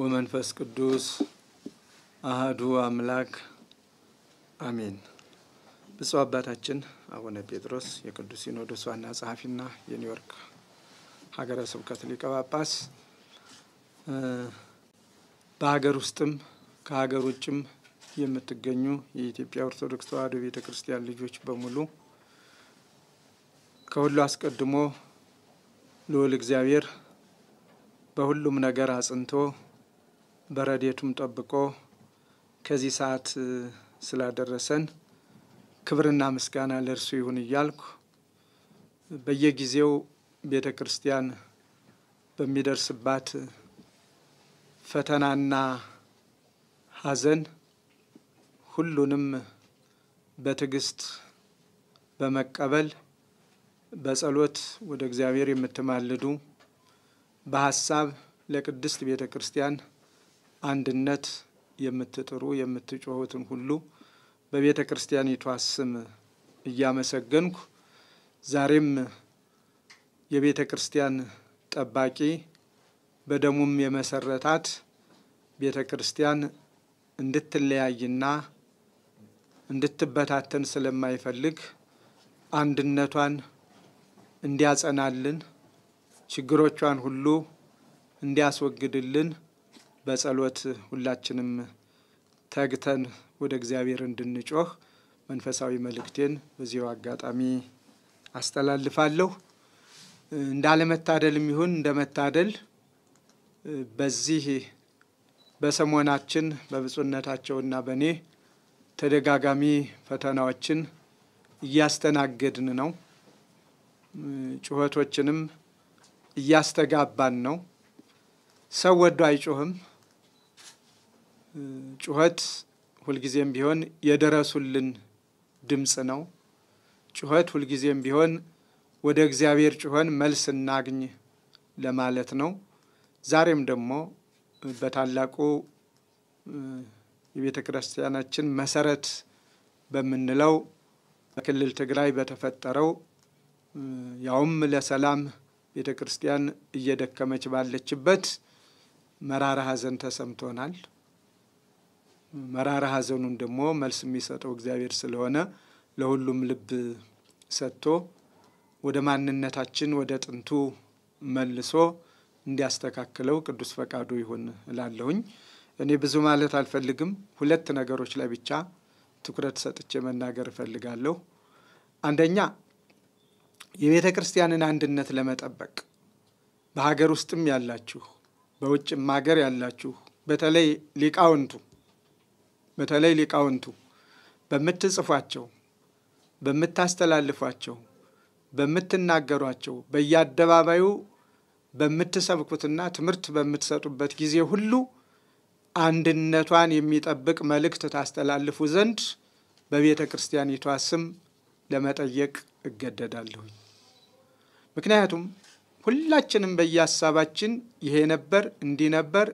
ወመንፈስ ቅዱስ አህዱ አምላክ አሜን። ብፁዕ አባታችን አቡነ ጴጥሮስ የቅዱስ ሲኖዶስ ዋና ጸሐፊና የኒውዮርክ ሀገረ ስብከት ሊቀ ጳጳስ፣ በሀገር ውስጥም ከሀገር ውጭም የምትገኙ የኢትዮጵያ ኦርቶዶክስ ተዋሕዶ ቤተ ክርስቲያን ልጆች በሙሉ ከሁሉ አስቀድሞ ልዑል እግዚአብሔር በሁሉም ነገር አጽንቶ በረዴቱም ጠብቆ ከዚህ ሰዓት ስላደረሰን ክብርና ምስጋና ለእርሱ ይሁን እያልኩ በየጊዜው ቤተ ክርስቲያን በሚደርስባት ፈተናና ሐዘን ሁሉንም በትዕግስት በመቀበል በጸሎት ወደ እግዚአብሔር የምትማልዱ በሀሳብ ለቅድስት ቤተ ክርስቲያን አንድነት የምትጥሩ የምትጮሁትን ሁሉ በቤተ ክርስቲያኒቷ ስም እያመሰገንኩ ዛሬም የቤተ ክርስቲያን ጠባቂ በደሙም የመሰረታት ቤተ ክርስቲያን እንድትለያይና እንድትበታተን ስለማይፈልግ አንድነቷን እንዲያጸናልን ችግሮቿን ሁሉ እንዲያስወግድልን በጸሎት ሁላችንም ተግተን ወደ እግዚአብሔር እንድንጮህ መንፈሳዊ መልእክቴን በዚሁ አጋጣሚ አስተላልፋለሁ። እንዳለመታደልም ይሁን እንደ መታደል በዚህ በሰሞናችን በብፁዕነታቸውና በእኔ ተደጋጋሚ ፈተናዎችን እያስተናገድን ነው። ጩኸቶችንም እያስተጋባን ነው። ሰው ወዶ አይጮህም። ጩኸት ሁልጊዜም ቢሆን የደረሱልን ድምፅ ነው። ጩኸት ሁልጊዜም ቢሆን ወደ እግዚአብሔር ጩኸን መልስ እናግኝ ለማለት ነው። ዛሬም ደግሞ በታላቁ የቤተ ክርስቲያናችን መሰረት በምንለው በክልል ትግራይ በተፈጠረው ያውም ለሰላም ቤተ ክርስቲያን እየደከመች ባለችበት መራራ ሐዘን ተሰምቶናል። መራራ ሐዘኑን ደግሞ መልስ የሚሰጠው እግዚአብሔር ስለሆነ ለሁሉም ልብ ሰጥቶ ወደ ማንነታችን ወደ ጥንቱ መልሶ እንዲያስተካክለው ቅዱስ ፈቃዱ ይሁን እላለሁኝ። እኔ ብዙ ማለት አልፈልግም። ሁለት ነገሮች ላይ ብቻ ትኩረት ሰጥቼ መናገር እፈልጋለሁ። አንደኛ የቤተ ክርስቲያንን አንድነት ለመጠበቅ በሀገር ውስጥም ያላችሁ፣ በውጭም ሀገር ያላችሁ በተለይ ሊቃውንቱ በተለይ ሊቃውንቱ በምትጽፏቸው፣ በምታስተላልፏቸው፣ በምትናገሯቸው፣ በየአደባባዩ በምትሰብኩትና ትምህርት በምትሰጡበት ጊዜ ሁሉ አንድነቷን የሚጠብቅ መልእክት ታስተላልፉ ዘንድ በቤተ ክርስቲያኒቷ ስም ለመጠየቅ እገደዳለሁኝ። ምክንያቱም ሁላችንም በየሀሳባችን ይሄ ነበር እንዲህ ነበር